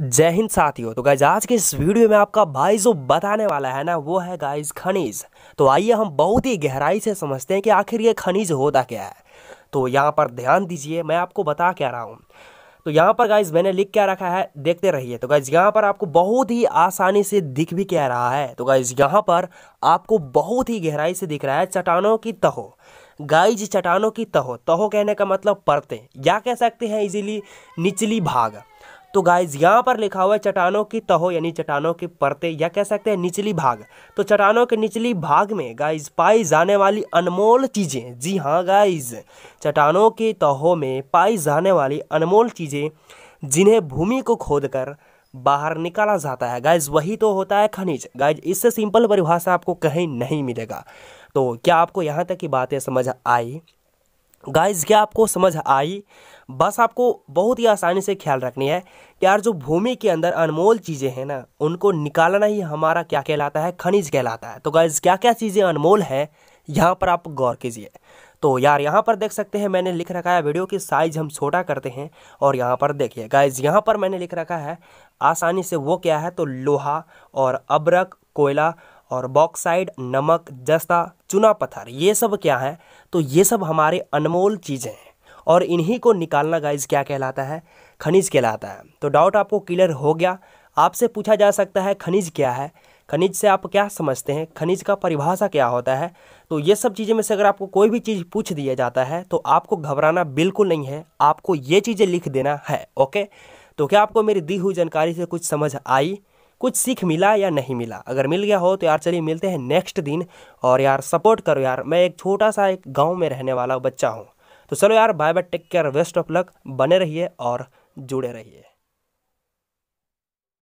जय हिंद साथियों तो गाइज आज के इस वीडियो में आपका भाई जो बताने वाला है ना वो है गाइज खनिज तो आइए हम बहुत ही गहराई से समझते हैं कि आखिर ये खनिज होता क्या है तो यहाँ पर ध्यान दीजिए मैं आपको बता क्या रहा हूँ तो यहाँ पर गाइज मैंने लिख क्या रखा है देखते रहिए तो गाइज यहाँ पर आपको बहुत ही आसानी से दिख भी क्या रहा है तो गाइज यहाँ पर आपको बहुत ही गहराई से दिख रहा है चट्टानों की तहो गाइज चट्टानों की तहो तहो कहने का मतलब परतें या कह सकते हैं इजीली निचली भाग तो गाइज यहाँ पर लिखा हुआ है चट्टानों की तहो यानी चट्टानों की परतें या कह सकते हैं निचली भाग तो चट्टानों के निचली भाग में गाइज पाई जाने वाली अनमोल चीज़ें जी हाँ गाइज चट्टानों के तहों में पाई जाने वाली अनमोल चीज़ें जिन्हें भूमि को कर बाहर निकाला जाता है गाइज वही तो होता है खनिज गाइज इससे सिंपल परिभाषा आपको कहीं नहीं मिलेगा तो क्या आपको यहाँ तक की बातें समझ आई गाइस क्या आपको समझ आई बस आपको बहुत ही आसानी से ख्याल रखनी है कि यार जो भूमि के अंदर अनमोल चीज़ें हैं ना उनको निकालना ही हमारा क्या कहलाता है खनिज कहलाता है तो गाइस क्या क्या चीज़ें अनमोल हैं यहाँ पर आप गौर कीजिए तो यार यहाँ पर देख सकते हैं मैंने लिख रखा है वीडियो की साइज हम छोटा करते हैं और यहाँ पर देखिए गाइज यहाँ पर मैंने लिख रखा है आसानी से वो क्या है तो लोहा और अबरक कोयला और बॉक्साइड नमक जस्ता चुना पत्थर ये सब क्या है तो ये सब हमारे अनमोल चीज़ें हैं और इन्हीं को निकालना गाइज क्या कहलाता है खनिज कहलाता है तो डाउट आपको क्लियर हो गया आपसे पूछा जा सकता है खनिज क्या है खनिज से आप क्या समझते हैं खनिज का परिभाषा क्या होता है तो ये सब चीज़ें में से अगर आपको कोई भी चीज़ पूछ दिया जाता है तो आपको घबराना बिल्कुल नहीं है आपको ये चीज़ें लिख देना है ओके तो क्या आपको मेरी दी हुई जानकारी से कुछ समझ आई कुछ सीख मिला या नहीं मिला अगर मिल गया हो तो यार चलिए मिलते हैं नेक्स्ट दिन और यार सपोर्ट करो यार मैं एक छोटा सा एक गाँव में रहने वाला बच्चा हूँ तो चलो यार bye bye take care best of luck बने रहिए और जुड़े रहिए